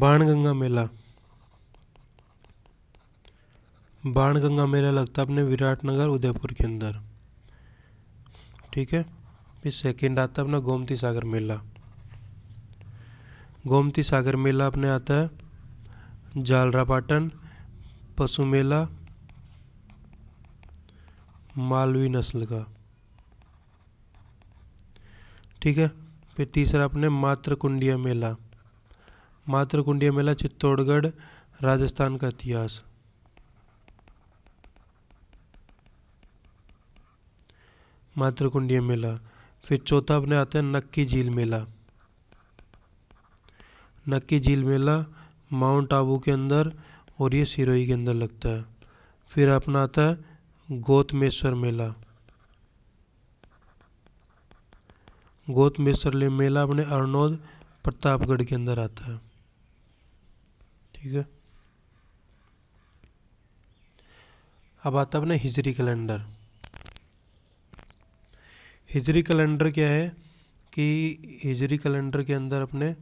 बाणगंगा मेला बाणगंगा मेला लगता है अपने विराटनगर उदयपुर के अंदर ठीक है फिर सेकेंड आता है अपना गोमती सागर मेला गोमती सागर मेला अपने आता है जालरापाटन पशु मेला मालवी नस्ल का ठीक है फिर तीसरा अपने मातृकुंडिया कुंडिया मेला मातृकुंडिया मेला चित्तौड़गढ़ राजस्थान का इतिहास मातृकुंडिया मेला फिर चौथा अपने आता है नक्की झील मेला नक्की झील मेला माउंट आबू के अंदर और ये सिरोही के अंदर लगता है फिर अपना आता है गौतमेश्वर मेला गौतमेश्वर मेला अपने अरनौद प्रतापगढ़ के अंदर आता है ठीक है अब आता अपना हिजरी कैलेंडर हिजरी कैलेंडर क्या है कि हिजरी कैलेंडर के अंदर अपने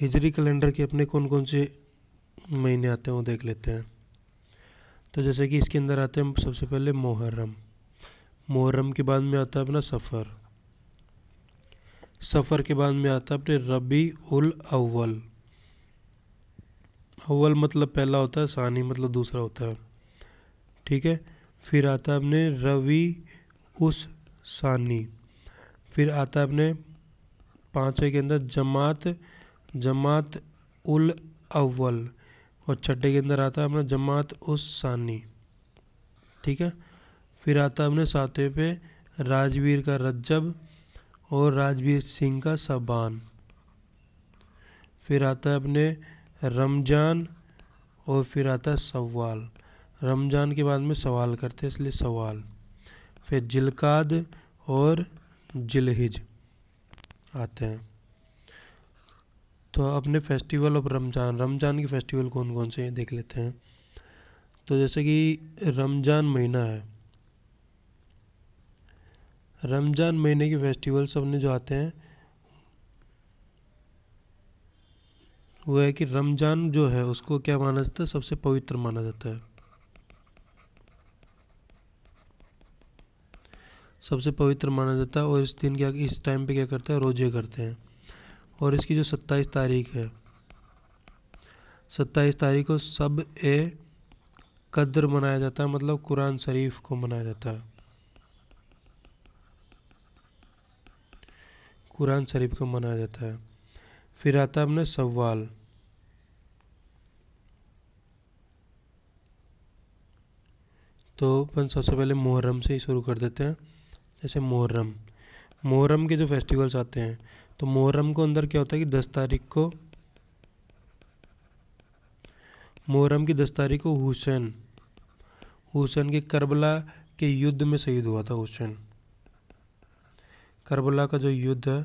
हिजरी कैलेंडर के अपने कौन कौन से महीने आते हैं वो देख लेते हैं तो जैसे कि इसके अंदर आते हैं सबसे पहले मुहर्रम मुहर्रम के बाद में आता है अपना सफ़र सफ़र के बाद में आता है अपने रबी उल अव्वल अव्वल मतलब पहला होता है सानी मतलब दूसरा होता है ठीक है फिर आता है अपने रवि उस सानी फिर आता है अपने पाँचवें के अंदर जमात जमात उल अव्वल और छठे के अंदर आता है अपना जमात उस सानी ठीक है फिर आता है अपने सातवें पे राजवीर का रज्जब और राजवीर सिंह का सबान फिर आता है अपने रमज़ान और फिर आता है सवाल रमज़ान के बाद में सवाल करते हैं इसलिए सवाल फिर जिलकाद और जिलहिज आते हैं तो अपने फेस्टिवल ऑफ रमज़ान रमज़ान के फेस्टिवल कौन कौन से हैं देख लेते हैं तो जैसे कि रमज़ान महीना है रमज़ान महीने के फेस्टिवल्स अपने जो आते हैं वो है कि रमज़ान जो है उसको क्या माना जाता है सबसे पवित्र माना जाता है सबसे पवित्र माना जाता है और इस दिन क्या इस टाइम पे क्या करते हैं रोजे करते हैं और इसकी जो सत्ताईस तारीख है सत्ताईस तारीख को सब ए कद्र मनाया जाता है मतलब कुरान शरीफ को मनाया जाता है कुरान शरीफ को मनाया जाता है फिर आता है अपने सवाल तो अपन सबसे पहले मुहर्रम से ही शुरू कर देते हैं जैसे मुहर्रम मुहर्रम के जो फेस्टिवल्स आते हैं तो मुहर्रम को अंदर क्या होता है कि दस तारीख को मुहर्रम की दस तारीख को हुसैन हुसैन के करबला के युद्ध में शहीद हुआ था हुसैन करबला का जो युद्ध है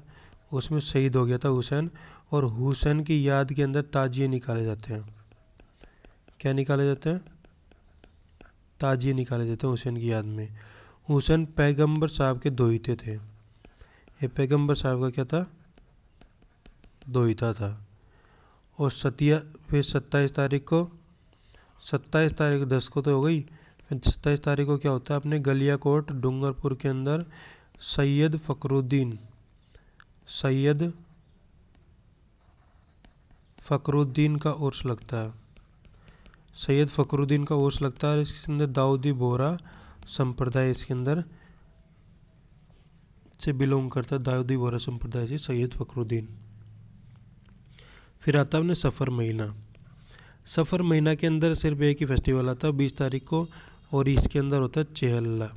उसमें शहीद हो गया था हुसैन और हुसैन की याद के अंदर ताजिए निकाले जाते हैं क्या निकाले जाते हैं ताजिए निकाले जाते हैं हुसैन की याद में हुसैन पैगंबर साहब के दोहिते थे ये पैगंबर साहब का क्या था दोहिता था और सतिया फिर सत्ताईस तारीख को सत्ताईस तारीख दस को तो हो गई फिर सत्ताईस तारीख को क्या होता है अपने गलिया कोट डूंगरपुर के अंदर सैयद फ़करुद्दीन सैयद फ़करुद्दीन का उर्स लगता है सैयद फ़करुद्दीन का उर्स लगता है और इसके अंदर दाऊदी बोरा संप्रदाय इसके अंदर से बिलोंग करता है दाऊदी बोरा संप्रदाय से सैयद फकरुद्दीन फिर आता है अपने सफ़र महीना सफ़र महीना के अंदर सिर्फ एक ही फेस्टिवल आता है बीस तारीख को और इसके अंदर होता है चेहल्ला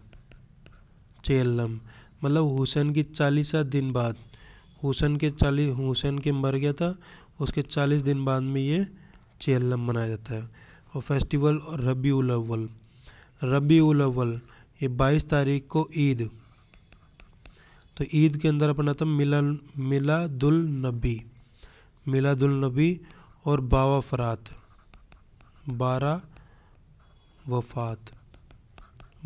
चेहल्लम मतलब हुसैन की चालीसा दिन बाद हुसैन के चालीस हुसैन के मर गया था उसके चालीस दिन बाद में ये चेहलम मनाया जाता है और फेस्टिवल और रबी उल रबी उल ये बाईस तारीख को ईद तो ईद के अंदर अपना था मिला दुल नबी दुल नबी और बावा फरात बारह वफात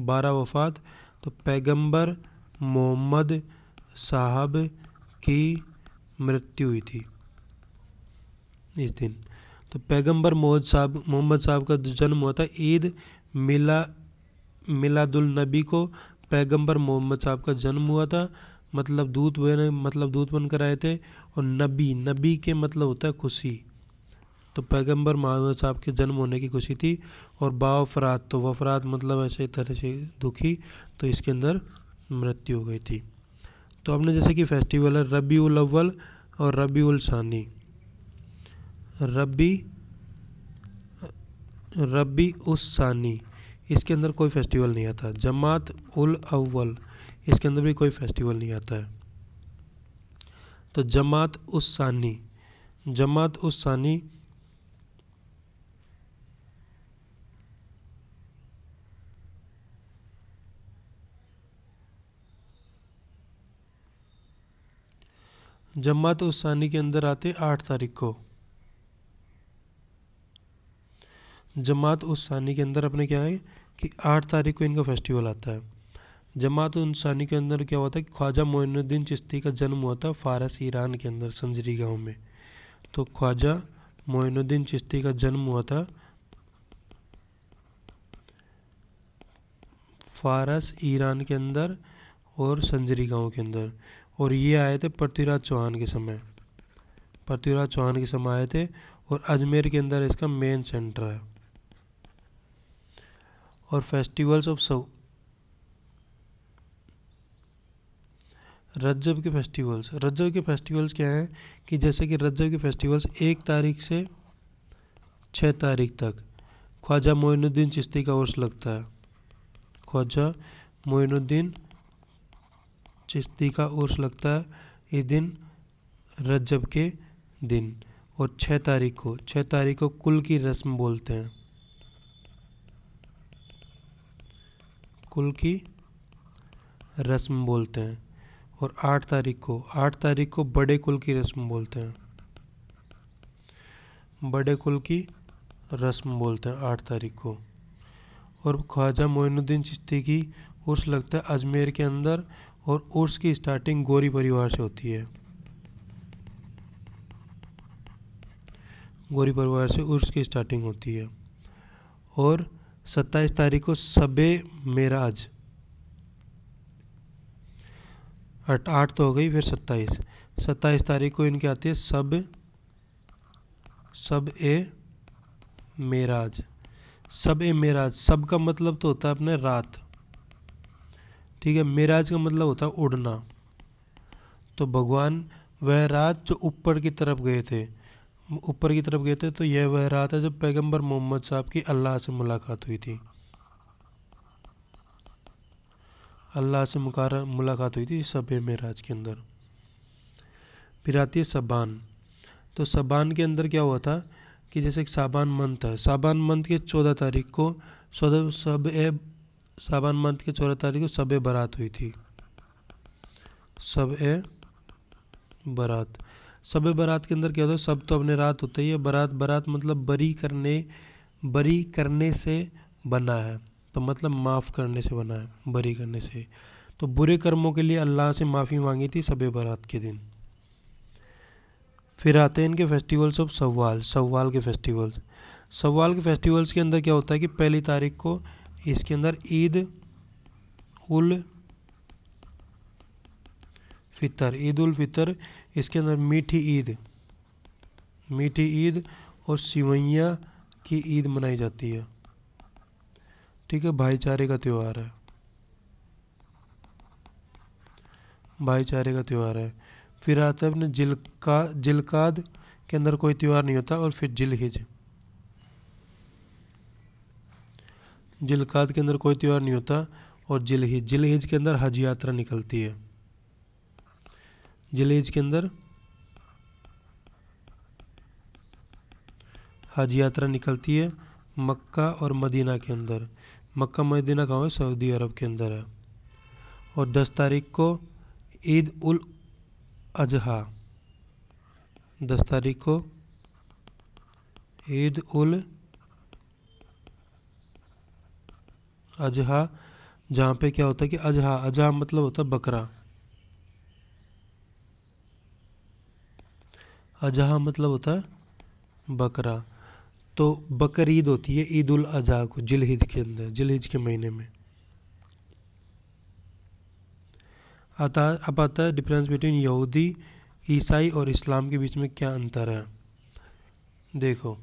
बारह वफात तो पैगंबर मोहम्मद साहब की मृत्यु हुई थी इस दिन तो पैगंबर मोहम्मद साहब मोहम्मद साहब का जन्म हुआ था ईद मिला मिलादुल नबी को पैगंबर मोहम्मद साहब का जन्म हुआ था मतलब दूत बने मतलब दूत बनकर आए थे और नबी नबी के मतलब होता है खुशी तो पैगंबर मोहम्मद साहब के जन्म होने की खुशी थी और बाफरात तो वफरात मतलब ऐसे तरह से दुखी तो इसके अंदर मृत्यु हो गई थी तो आपने जैसे कि फेस्टिवल है रबी उल अव्वल और रबी उल सानी रबी रबी उस सानी इसके अंदर कोई फेस्टिवल नहीं आता जमात उल अव्वल इसके अंदर भी कोई फेस्टिवल नहीं आता है तो जमात उस सानी जमात उस सानी जमात तो उसानी के अंदर आते आठ तारीख को जमात तो उस्सानी के अंदर अपने क्या है कि आठ तारीख को इनका फेस्टिवल आता है जमात तो उस्सानी के अंदर क्या हुआ था कि ख्वाजा मोइनुद्दीन चिश्ती का जन्म हुआ था फारस ईरान के अंदर संजरी गांव में तो ख्वाजा मोइनुद्दीन चिश्ती का जन्म हुआ था फारस ईरान के अंदर और संजरी गांव के अंदर और ये आए थे पृथ्वीराज चौहान के समय पृथ्वीराज चौहान के समय आए थे और अजमेर के अंदर इसका मेन सेंटर है और फेस्टिवल्स ऑफ सब रज्जब के फेस्टिवल्स रज्जब के फेस्टिवल्स क्या हैं कि जैसे कि रज्जब के फेस्टिवल्स एक तारीख से छः तारीख तक ख्वाजा मोइनुद्दीन चिश्ती का वर्ष लगता है ख्वाजा मोइनुद्दीन चिश्ती का उर्स लगता है इस दिन रजब के दिन और छः तारीख को छः तारीख को कुल की रस्म बोलते हैं कुल की रस्म बोलते हैं और आठ तारीख को आठ तारीख को बड़े कुल की रस्म बोलते हैं बड़े कुल की रस्म बोलते हैं आठ तारीख को और ख्वाजा मोइनुद्दीन चिश्ती की उर्स लगता है अजमेर के अंदर और उर्स की स्टार्टिंग गौरी परिवार से होती है गौरी परिवार से उर्स की स्टार्टिंग होती है और सत्ताईस तारीख को सबे मेराज आठ आठ तो हो गई फिर सत्ताईस सत्ताईस तारीख को इनकी आती है सब सब ए मेराज सब ए मेराज सब का मतलब तो होता है अपने रात ठीक है मेराज का मतलब होता है उड़ना तो भगवान वह रात जो ऊपर की तरफ गए थे ऊपर की तरफ गए थे तो यह वह रात है जब पैगंबर मोहम्मद साहब की अल्लाह से मुलाकात हुई थी अल्लाह से मुलाकात हुई थी सभे मेराज के अंदर फिर आती है सबान तो सबान के अंदर क्या हुआ था कि जैसे एक साबान मंथ है साबान मंथ के चौदह तारीख को सब ए सावन मंथ की चौदह तारीख को सब बारात हुई थी ए बारात सब बारात के अंदर क्या होता है सब तो अपने रात होते ही है बारात बारात मतलब बरी करने बरी करने से बना है तो मतलब माफ़ करने से बना है बरी करने से तो बुरे कर्मों के लिए अल्लाह से माफ़ी मांगी थी सब बारात के दिन फिर आते हैं इनके फेस्टिवल्स ऑफ सवाल सवाल के फेस्टिवल्स सवाल के फेस्टिवल्स के अंदर क्या होता है कि पहली तारीख को इसके अंदर ईद उल फितर ईद उल फितर इसके अंदर मीठी ईद मीठी ईद और सिवैया की ईद मनाई जाती है ठीक है भाईचारे का त्यौहार है भाईचारे का त्यौहार है फिर आता है अपने जिलका जिलकाद के अंदर कोई त्यौहार नहीं होता और फिर जिलहिज जिलकात के अंदर कोई त्यौहार नहीं होता और जिलहिज जिलहिज के अंदर हज यात्रा निकलती है जिलहिज के अंदर हज यात्रा निकलती है मक्का और मदीना के अंदर मक्का मदीना गाँव है सऊदी अरब के अंदर है और 10 तारीख को ईद उल अजहा 10 तारीख को ईद उल अजहा जहाँ पे क्या होता है कि अजहा अजहा मतलब होता है बकरा अजहा मतलब होता है बकरा तो बकर ईद होती है ईद उल अजहा को जिलहिज के अंदर जिलहिज के महीने में आता अब आता है डिफरेंस बिटवीन यहूदी ईसाई और इस्लाम के बीच में क्या अंतर है देखो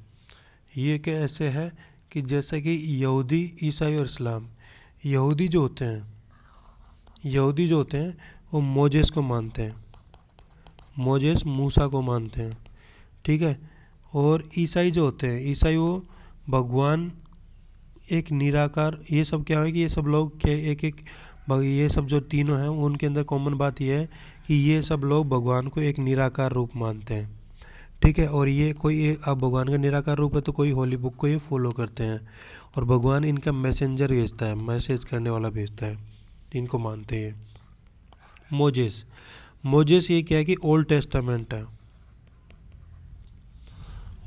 ये क्या ऐसे है कि जैसे कि यहूदी ईसाई और इस्लाम यहूदी जो होते हैं यहूदी जो होते हैं वो मोजेस को मानते हैं मोजेस मूसा को मानते हैं ठीक है और ईसाई जो होते हैं ईसाई वो भगवान एक निराकार ये सब क्या है कि ये सब लोग के एक एक ये सब जो तीनों हैं उनके अंदर कॉमन बात यह है कि ये सब लोग भगवान को एक निराकार रूप मानते हैं ठीक है और ये कोई आप भगवान का निराकार रूप है तो कोई होली बुक को ये फॉलो करते हैं और भगवान इनका मैसेंजर भेजता है मैसेज करने वाला भेजता है इनको मानते हैं मोजेस मोजेस ये क्या है कि ओल्ड टेस्टामेंट है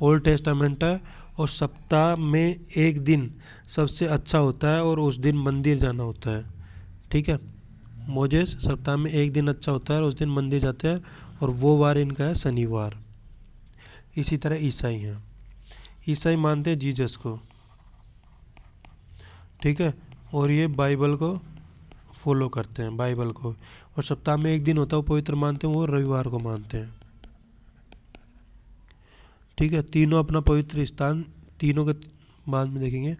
ओल्ड टेस्टामेंट है और सप्ताह में एक दिन सबसे अच्छा होता है और उस दिन मंदिर जाना होता है ठीक है मोजेस सप्ताह में एक दिन अच्छा होता है और उस दिन मंदिर जाते हैं और वो वार इनका है शनिवार इसी तरह ईसाई हैं ईसाई मानते हैं जीजस को ठीक है और ये बाइबल को फॉलो करते हैं बाइबल को और सप्ताह में एक दिन होता है वो पवित्र मानते हैं वो रविवार को मानते हैं ठीक है तीनों अपना पवित्र स्थान तीनों के बाद में देखेंगे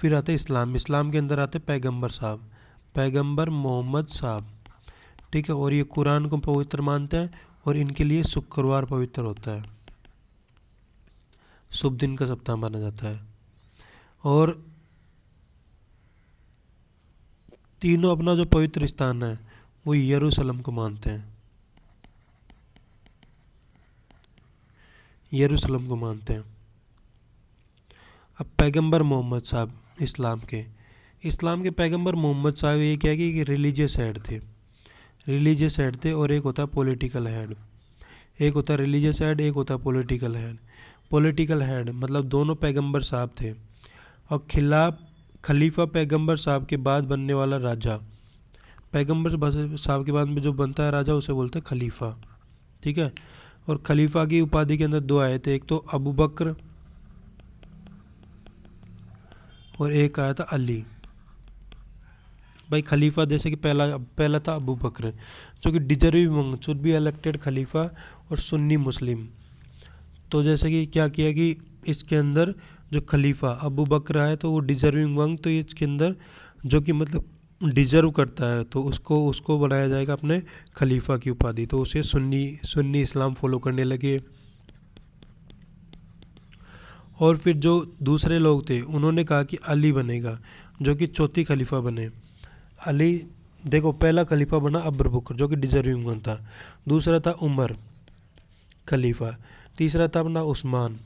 फिर आते इस्लाम इस्लाम के अंदर आते पैगंबर साहब पैगंबर मोहम्मद साहब ठीक है और ये कुरान को पवित्र मानते हैं और इनके लिए शुक्रवार पवित्र होता है शुभ दिन का सप्ताह माना जाता है और तीनों अपना जो पवित्र स्थान है वो यरूशलेम को मानते हैं यरूशलेम को मानते हैं अब पैगंबर मोहम्मद साहब इस्लाम के इस्लाम के पैगंबर मोहम्मद साहब ये क्या कि रिलीजियस हेड थे रिलीजियस हेड थे और एक होता पॉलिटिकल हेड एक होता रिलीजियस हेड एक होता पॉलिटिकल हेड पॉलिटिकल हेड मतलब दोनों पैगंबर साहब थे और खिलाफ खलीफा पैगंबर साहब के बाद बनने वाला राजा पैगंबर साहब के बाद में जो बनता है राजा उसे बोलते हैं खलीफा ठीक है और खलीफा की उपाधि के अंदर दो आए थे एक तो अबू बकर और एक आया था अली भाई खलीफा जैसे कि पहला पहला था अबू बकर जो कि डिजर्व मंग शुड बी इलेक्टेड खलीफा और सुन्नी मुस्लिम तो जैसे कि क्या किया कि इसके अंदर जो खलीफा अबू बकर है तो वो डिजर्विंग वंग तो इसके अंदर जो कि मतलब डिजर्व करता है तो उसको उसको बनाया जाएगा अपने खलीफा की उपाधि तो उसे सुन्नी सुन्नी इस्लाम फॉलो करने लगे और फिर जो दूसरे लोग थे उन्होंने कहा कि अली बनेगा जो कि चौथी खलीफा बने अली देखो पहला खलीफा बना अब्र बकर जो कि डिजर्विंग वन था दूसरा था उमर खलीफा तीसरा था अपना उस्मान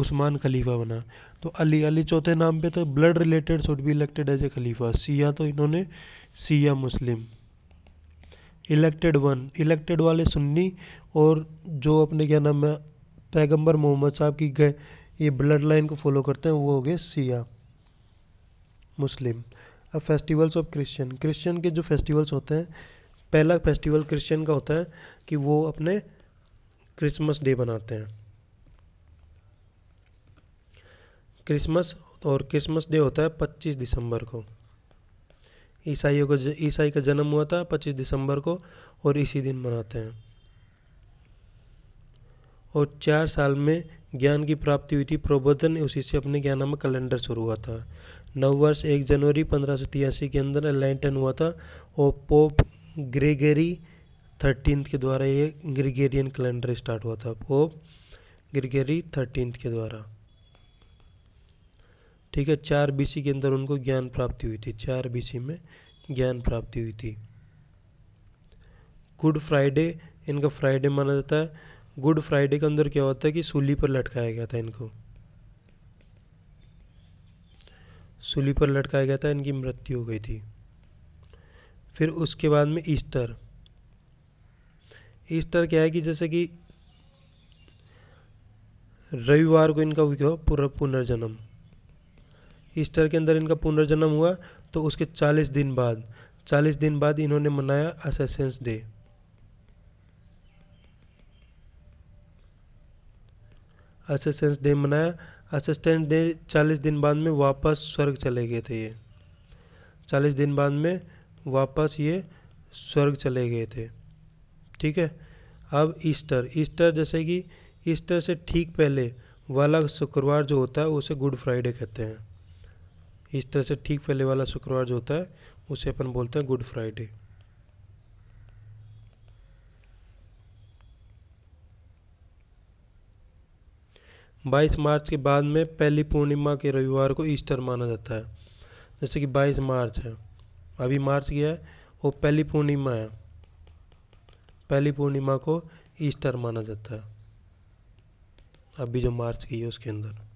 उस्मान खलीफा बना तो अली अली चौथे नाम पे तो blood related should be elected as a खलीफा सिया तो इन्होंने सिया मुस्लिम इलेक्टेड वन इलेक्टेड वाले सुन्नी और जो अपने क्या नाम है पैगंबर मोहम्मद साहब की गए ये ब्लड लाइन को फॉलो करते हैं वो हो गए सिया मुस्लिम अब फेस्टिवल्स ऑफ क्रिश्चियन क्रिश्चियन के जो फेस्टिवल्स होते हैं पहला फेस्टिवल क्रिश्चियन का होता है कि वो अपने क्रिसमस डे मनाते हैं क्रिसमस और क्रिसमस डे होता है 25 दिसंबर को ईसाइयों को ईसाई का जन्म हुआ था 25 दिसंबर को और इसी दिन मनाते हैं और चार साल में ज्ञान की प्राप्ति हुई थी प्रबोधन उसी से अपने ज्ञान में कैलेंडर शुरू हुआ था नव वर्ष एक जनवरी पंद्रह के अंदर लैंटन हुआ था और पोप ग्रेगरी थर्टीन के द्वारा ये ग्रिगेरियन कैलेंडर स्टार्ट हुआ था पोप ग्रिगेरी थर्टीन के द्वारा ठीक है चार बीसी के अंदर उनको ज्ञान प्राप्ति हुई थी चार बीसी में ज्ञान प्राप्ति हुई थी गुड फ्राइडे इनका फ्राइडे माना जाता है गुड फ्राइडे के अंदर क्या होता है कि सूली पर लटकाया गया था इनको सूली पर लटकाया गया था इनकी मृत्यु हो गई थी फिर उसके बाद में ईस्टर ईस्टर क्या है कि जैसे कि रविवार को इनका हुआ पूरा पुनर्जन्म ईस्टर के अंदर इनका पुनर्जन्म हुआ तो उसके चालीस दिन बाद चालीस दिन बाद इन्होंने मनाया असेसेंस डे असेसेंस डे मनाया असिस्टेंस डे चालीस दिन बाद में वापस स्वर्ग चले गए थे ये चालीस दिन बाद में वापस ये स्वर्ग चले गए थे ठीक है अब ईस्टर ईस्टर जैसे कि ईस्टर से ठीक पहले वाला शुक्रवार जो होता है उसे गुड फ्राइडे कहते हैं ईस्टर से ठीक पहले वाला शुक्रवार जो होता है उसे अपन बोलते हैं गुड फ्राइडे बाईस मार्च के बाद में पहली पूर्णिमा के रविवार को ईस्टर माना जाता है जैसे कि बाईस मार्च है अभी मार्च गया है वो पहली पूर्णिमा है पहली पूर्णिमा को ईस्टर माना जाता है अभी जो मार्च की है उसके अंदर